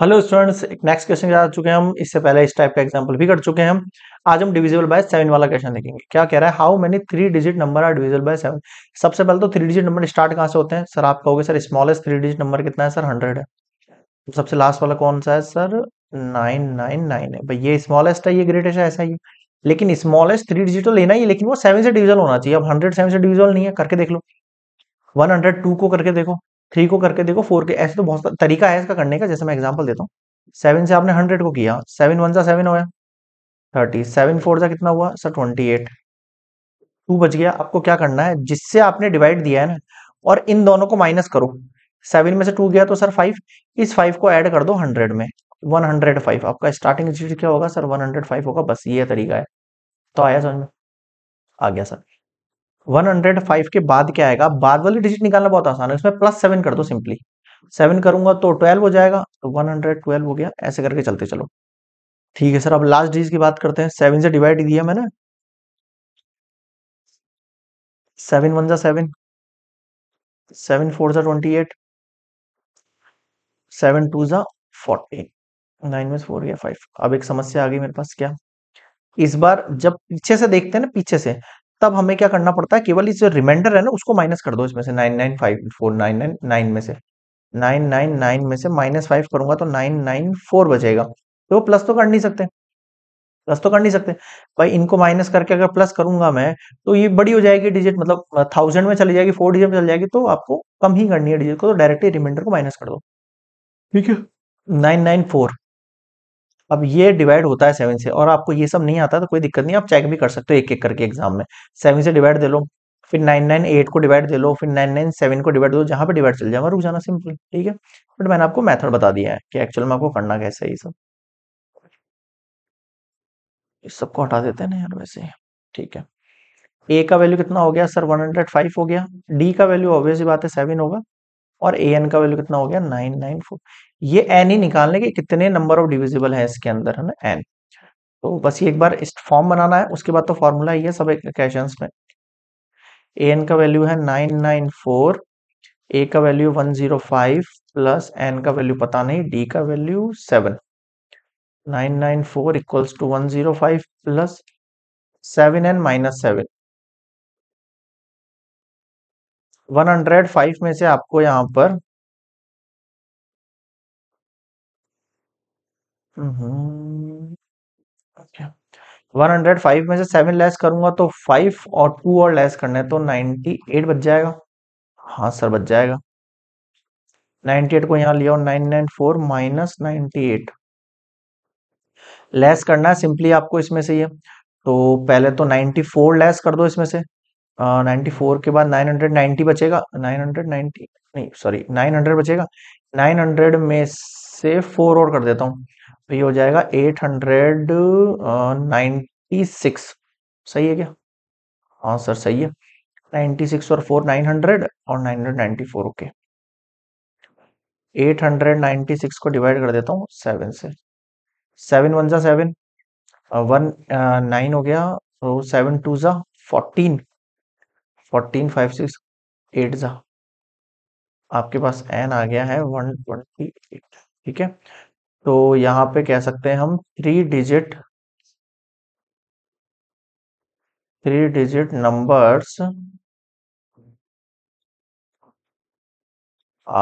hello students एक next question आ चुके हैं हम इससे पहले इस टाइप का एग्जांपल भी कर चुके हैं हम आज हम डिविजिबल बाय सेवन वाला क्वेश्चन देखेंगे क्या कह रहा है how many three digit number are divisible by seven सबसे पहले तो थ्री डिजिट नंबर स्टार्ट कहाँ से होते हैं सर आप कहोगे sir smallest three digit number कितना है सर हंड्रेड है सबसे लास्ट वाला कौन सा है सर नाइन नाइन नाइन है भाई ये स्मॉलेस्ट है ये ग्रेटेस्ट है ऐसा ही लेकिन स्मॉलेस्ट थ्री डिजिट तो लेना ही लेकिन वो सेवन से डिविजल होना चाहिए अब हंड्रेड सेवन से डिविजल नहीं है करके देख लो वन हंड्रेड टू को करके देखो थ्री को करके देखो फोर के ऐसे तो बहुत तरीका है इसका करने का जैसे मैं एग्जाम्पल देता हूँ सेवन से आपने हंड्रेड को किया सेवन वन सा सेवन होया थर्टी सेवन फोर सा कितना हुआ सर ट्वेंटी एट टू बच गया आपको क्या करना है जिससे आपने डिवाइड दिया है ना और इन दोनों को माइनस करो सेवन में से टू गया तो सर फाइव इस फाइव को ऐड कर दो हंड्रेड में वन हंड्रेड फाइव आपका स्टार्टिंग क्या होगा सर वन हंड्रेड फाइव होगा बस ये तरीका है तो आया समझ में आ गया सर 105 के बाद क्या आएगा बाद वाली डिजिट निकालना बहुत आसान है इसमें प्लस सेवन कर दो सिंपली सेवन करूंगा तो ट्वेल्व हो जाएगा तो वन हंड्रेड ट्वेल्व हो गया ऐसे करके चलते चलो ठीक है सर अब लास्ट डिजिट की बात करते हैं सेवन से डिवाइड दिया मैंने सेवन वन जा सेवन सेवन फोर जा ट्वेंटी एट सेवन टू जा फोर्टीन नाइन में फोर या फाइव अब एक समस्या आ गई मेरे पास क्या इस बार जब पीछे से देखते हैं ना पीछे से तब हमें क्या करना पड़ता है केवल इस जो रिमाइंडर है ना उसको माइनस कर दो इसमें से nine nine five four nine nine nine में से नाइन नाइन नाइन में से माइनस फाइव करूंगा तो नाइन नाइन फोर बचेगा तो वो प्लस तो कर नहीं सकते प्लस तो कर नहीं सकते भाई इनको माइनस करके अगर प्लस करूंगा मैं तो ये बड़ी हो जाएगी डिजिट मतलब थाउजेंड में चली जाएगी फोर डिजिट में चली जाएगी तो आपको कम ही करनी है डिजिट को तो डायरेक्टली रिमाइंडर को माइनस कर दो ठीक है नाइन नाइन फोर अब ये डिवाइड होता है सेवन से और आपको ये सब नहीं आता तो कोई दिक्कत नहीं आप चेक भी कर सकते हो एक एक करके एग्जाम में सेवन से डिवाइड दे लो फिर नाइन नाइन एट को डिवाइड दे लो फिर नाइन नाइन सेवन को डिवाइड दे लो जहां पर डिवाइड चल जाए रुक जाना सिंपल ठीक है बट मैंने आपको मैथड बता दिया है कि एक्चुअल में आपको करना कैसे ये सब इस सबको हटा देते हैं ना यार वैसे ठीक है ए का वैल्यू कितना हो गया सर 105 हो गया डी का वैल्यू ऑब्वियसली बात है सेवन होगा और ए एन का वैल्यू कितना हो गया नाइन नाइन फोर ये एन ही निकालने के कितने नंबर ऑफ डिविजिबल है इसके अंदर है ना एन तो बस ये एक बार इस फॉर्म बनाना है उसके बाद तो फॉर्मूला ही है सब इक्वेशन में ए एन का वैल्यू है नाइन नाइन फोर ए का value one zero five plus n का वैल्यू पता नहीं डी का value seven nine nine four equals to one zero five plus seven n minus seven one hundred five में से आपको यहां पर वन हंड्रेड फाइव में से सेवन लेस करूंगा तो फाइव और टू और लेस करने तो नाइनटी एट बच जाएगा हाँ सर बच जाएगा नाइनटी एट को यहाँ लिया nine nine four minus ninety eight less करना है सिंपली आपको इसमें से ये तो पहले तो नाइनटी फोर लेस कर दो इसमें से नाइनटी uh, फोर के बाद नाइन हंड्रेड नाइनटी बचेगा नाइन हंड्रेड नाइनटी नहीं सॉरी नाइन हंड्रेड बचेगा नाइन हंड्रेड में से फोर और कर देता हूँ तो ये हो जाएगा एट हंड्रेड नाइन्टी सिक्स सही है क्या हाँ सर सही है नाइन्टी सिक्स और फोर नाइन हंड्रेड और nine hundred ninety four okay eight hundred ninety six को डिवाइड कर देता हूँ सेवन से सेवन वन ज़ा सेवन वन नाइन हो गया तो सेवन टू ज़ा fourteen fourteen five six eight ज़ा आपके पास एन आ गया है वन ट्वेंटी एट ठीक है तो यहां पे कह सकते हैं हम three digit three digit numbers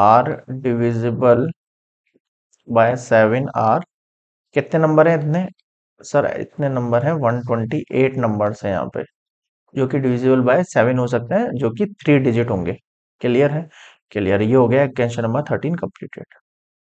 are divisible by seven are कितने नंबर हैं इतने सर इतने नंबर हैं वन ट्वेंटी एट नंबर हैं यहाँ पे जो कि डिविजिबल बाय सेवन हो सकते हैं जो कि थ्री डिजिट होंगे क्लियर है क्लियर ये हो गया क्वेश्चन नंबर थर्टीन कंप्लीटेड